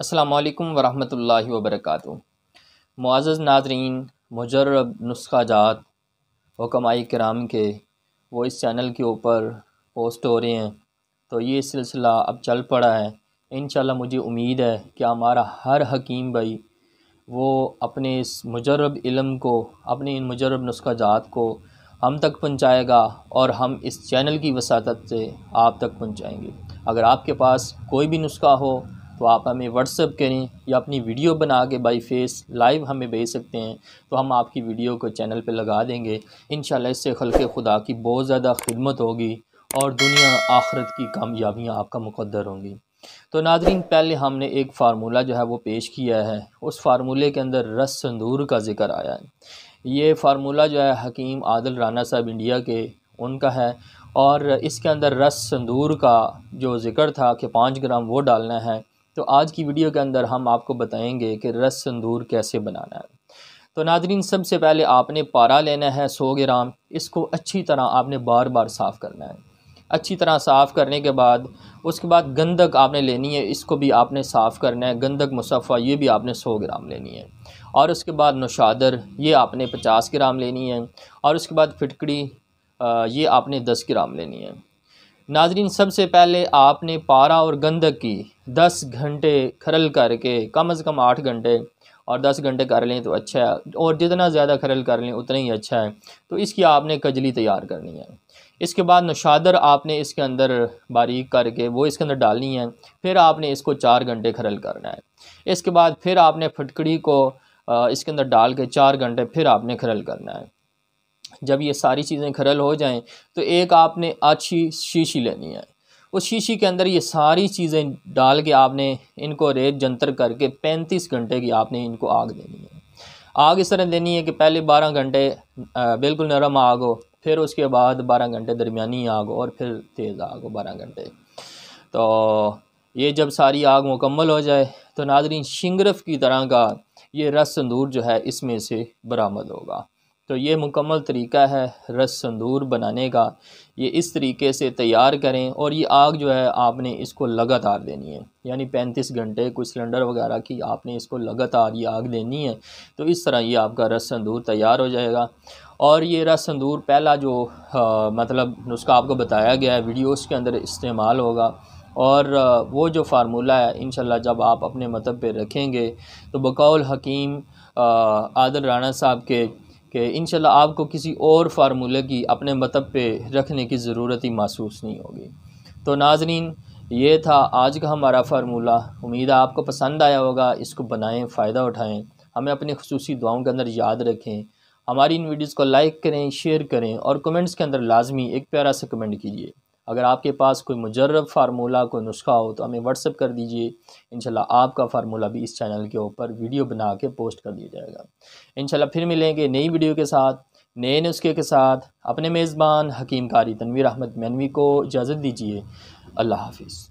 असलकम वरम् वबरक मुआज़ नाजरीन मुजरब नुस्खा जात हुकमाई कराम के वो इस चैनल के ऊपर पोस्ट हो रहे हैं तो ये सिलसिला अब चल पड़ा है इन मुझे उम्मीद है कि हमारा हर हकीम भाई वो अपने इस मुजरब इलम को अपने इन मुजरब नुस्खा जात को हम तक पहुँचाएगा और हम इस चैनल की वसात से आप तक पहुँचाएँगे अगर आपके पास कोई भी नुस्खा हो तो आप हमें व्हाट्सअप करें या अपनी वीडियो बना के बाई फेस लाइव हमें भेज सकते हैं तो हम आपकी वीडियो को चैनल पर लगा देंगे इन इससे खल खुदा की बहुत ज़्यादा खिदमत होगी और दुनिया आखरत की कामयाबियाँ आपका मुकदर होंगी तो नादरीन पहले हमने एक फार्मूला जो है वो पेश किया है उस फार्मूले के अंदर रस संदूर का जिक्र आया है ये फार्मूला जो है हकीम आदिल राना साहब इंडिया के उनका है और इसके अंदर रस संदूर का जो जिक्र था कि पाँच ग्राम वो डालना है तो आज की वीडियो के अंदर हम आपको बताएंगे कि रस संदूर कैसे बनाना है तो नाजरीन सबसे पहले आपने पारा लेना है सौ ग्राम इसको अच्छी तरह आपने बार बार साफ़ करना है अच्छी तरह साफ़ करने के बाद उसके बाद गंदक आपने लेनी है इसको भी आपने साफ़ करना है गंदक मुसफ़ा ये भी आपने सौ ग्राम लेनी है और उसके बाद नौशादर ये आपने पचास ग्राम लेनी है और उसके बाद फिटकड़ी ये आपने दस ग्राम लेनी है नाजरीन सबसे पहले आपने पारा और गंदक की दस घंटे खरल करके कम से कम आठ घंटे और दस घंटे कर लें तो अच्छा है और जितना ज़्यादा खरल कर लें उतना ही अच्छा है तो इसकी आपने कजली तैयार करनी है इसके बाद नशादर आपने इसके अंदर बारीक करके वो इसके अंदर डालनी है फिर आपने इसको चार घंटे खरल करना है इसके बाद फिर आपने फटकड़ी को इसके अंदर डाल के चार घंटे फिर आपने खरल करना है जब ये सारी चीज़ें खरल हो जाएं तो एक आपने अच्छी शीशी लेनी है उस शीशी के अंदर ये सारी चीज़ें डाल के आपने इनको रेत जंतर करके पैंतीस घंटे की आपने इनको आग देनी है आग इस तरह देनी है कि पहले बारह घंटे बिल्कुल नरम आग हो फिर उसके बाद बारह घंटे दरमिया आग हो और फिर तेज़ आग हो बारह घंटे तो ये जब सारी आग मुकम्मल हो जाए तो नाजरीन शिंगरफ की तरह का ये रस संदूर जो है इसमें से बरामद होगा तो ये मुकम्मल तरीका है रस संदूर बनाने का ये इस तरीके से तैयार करें और ये आग जो है आपने इसको लगातार देनी है यानी पैंतीस घंटे कुछ सिलेंडर वगैरह की आपने इसको लगातार ये आग देनी है तो इस तरह ये आपका रस संदूर तैयार हो जाएगा और ये रस संदूर पहला जो आ, मतलब नुस्खा आपको बताया गया है वीडियोज़ के अंदर इस्तेमाल होगा और वो जो फार्मूला है इन जब आप अपने मतलब पे रखेंगे तो बकौल हकीम आदर राणा साहब के कि इन आपको किसी और फार्मूले की अपने मतब पे रखने की ज़रूरत ही महसूस नहीं होगी तो नाजरीन ये था आज का हमारा फार्मूला उम्मीद है आपको पसंद आया होगा इसको बनाएं फ़ायदा उठाएं हमें अपनी खसूसी दुआओं के अंदर याद रखें हमारी इन वीडियोज़ को लाइक करें शेयर करें और कमेंट्स के अंदर लाजमी एक प्यारा सा कमेंट कीजिए अगर आपके पास कोई मुजरब फार्मूला कोई नुस्खा हो तो हमें व्हाट्सअप कर दीजिए इंशाल्लाह आपका फार्मूला भी इस चैनल के ऊपर वीडियो बना के पोस्ट कर दिया जाएगा इंशाल्लाह फिर मिलेंगे नई वीडियो के साथ नए नुस्खे के साथ अपने मेज़बान हकीम कारी तनवीर अहमद मैनवी को इजाज़त दीजिए अल्लाह हाफिज़